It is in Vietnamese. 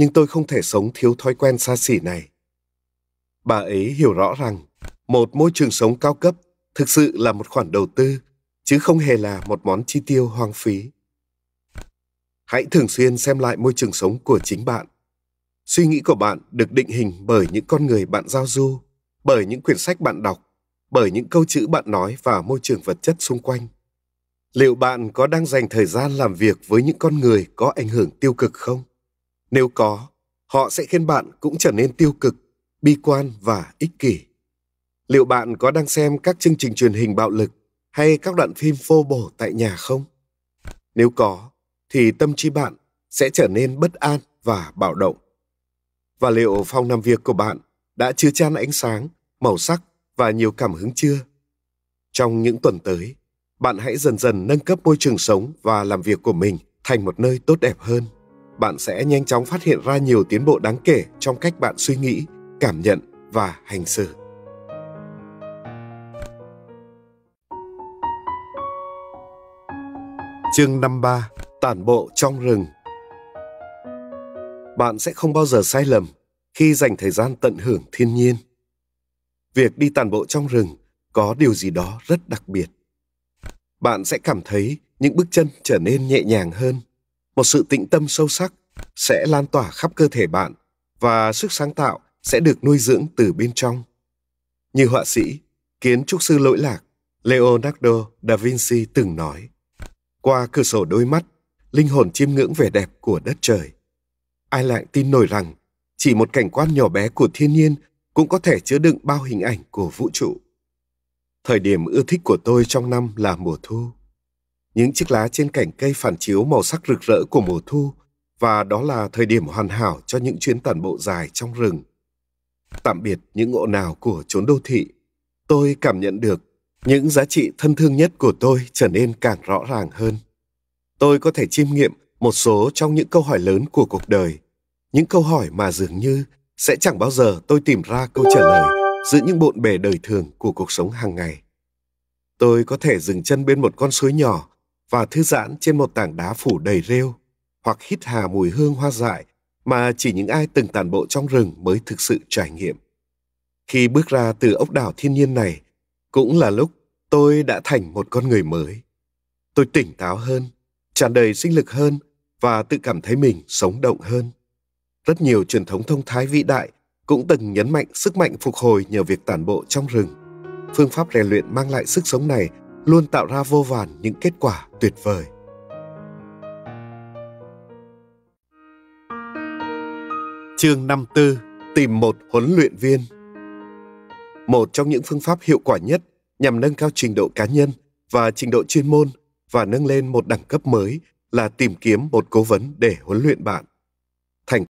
nhưng tôi không thể sống thiếu thói quen xa xỉ này. Bà ấy hiểu rõ rằng một môi trường sống cao cấp thực sự là một khoản đầu tư chứ không hề là một món chi tiêu hoang phí. Hãy thường xuyên xem lại môi trường sống của chính bạn. Suy nghĩ của bạn được định hình bởi những con người bạn giao du, bởi những quyển sách bạn đọc, bởi những câu chữ bạn nói và môi trường vật chất xung quanh. Liệu bạn có đang dành thời gian làm việc với những con người có ảnh hưởng tiêu cực không? Nếu có, họ sẽ khiến bạn cũng trở nên tiêu cực, bi quan và ích kỷ. Liệu bạn có đang xem các chương trình truyền hình bạo lực hay các đoạn phim phô bổ tại nhà không? Nếu có, thì tâm trí bạn sẽ trở nên bất an và bạo động. Và liệu phòng làm việc của bạn đã chứa chan ánh sáng, màu sắc và nhiều cảm hứng chưa? Trong những tuần tới, bạn hãy dần dần nâng cấp môi trường sống và làm việc của mình thành một nơi tốt đẹp hơn bạn sẽ nhanh chóng phát hiện ra nhiều tiến bộ đáng kể trong cách bạn suy nghĩ, cảm nhận và hành xử. Chương 53: Tản bộ trong rừng. Bạn sẽ không bao giờ sai lầm khi dành thời gian tận hưởng thiên nhiên. Việc đi tản bộ trong rừng có điều gì đó rất đặc biệt. Bạn sẽ cảm thấy những bước chân trở nên nhẹ nhàng hơn, một sự tĩnh tâm sâu sắc sẽ lan tỏa khắp cơ thể bạn và sức sáng tạo sẽ được nuôi dưỡng từ bên trong. Như họa sĩ, kiến trúc sư lỗi lạc Leonardo da Vinci từng nói, qua cửa sổ đôi mắt, linh hồn chiêm ngưỡng vẻ đẹp của đất trời. Ai lại tin nổi rằng chỉ một cảnh quan nhỏ bé của thiên nhiên cũng có thể chứa đựng bao hình ảnh của vũ trụ. Thời điểm ưa thích của tôi trong năm là mùa thu. Những chiếc lá trên cảnh cây phản chiếu màu sắc rực rỡ của mùa thu và đó là thời điểm hoàn hảo cho những chuyến tản bộ dài trong rừng. Tạm biệt những ngộ nào của chốn đô thị, tôi cảm nhận được những giá trị thân thương nhất của tôi trở nên càng rõ ràng hơn. Tôi có thể chiêm nghiệm một số trong những câu hỏi lớn của cuộc đời, những câu hỏi mà dường như sẽ chẳng bao giờ tôi tìm ra câu trả lời giữa những bộn bề đời thường của cuộc sống hàng ngày. Tôi có thể dừng chân bên một con suối nhỏ và thư giãn trên một tảng đá phủ đầy rêu hoặc hít hà mùi hương hoa dại mà chỉ những ai từng tản bộ trong rừng mới thực sự trải nghiệm. Khi bước ra từ ốc đảo thiên nhiên này, cũng là lúc tôi đã thành một con người mới. Tôi tỉnh táo hơn, tràn đầy sinh lực hơn và tự cảm thấy mình sống động hơn. Rất nhiều truyền thống thông thái vĩ đại cũng từng nhấn mạnh sức mạnh phục hồi nhờ việc tản bộ trong rừng. Phương pháp rèn luyện mang lại sức sống này luôn tạo ra vô vàn những kết quả tuyệt vời. Chương 54 Tìm một huấn luyện viên Một trong những phương pháp hiệu quả nhất nhằm nâng cao trình độ cá nhân và trình độ chuyên môn và nâng lên một đẳng cấp mới là tìm kiếm một cố vấn để huấn luyện bạn.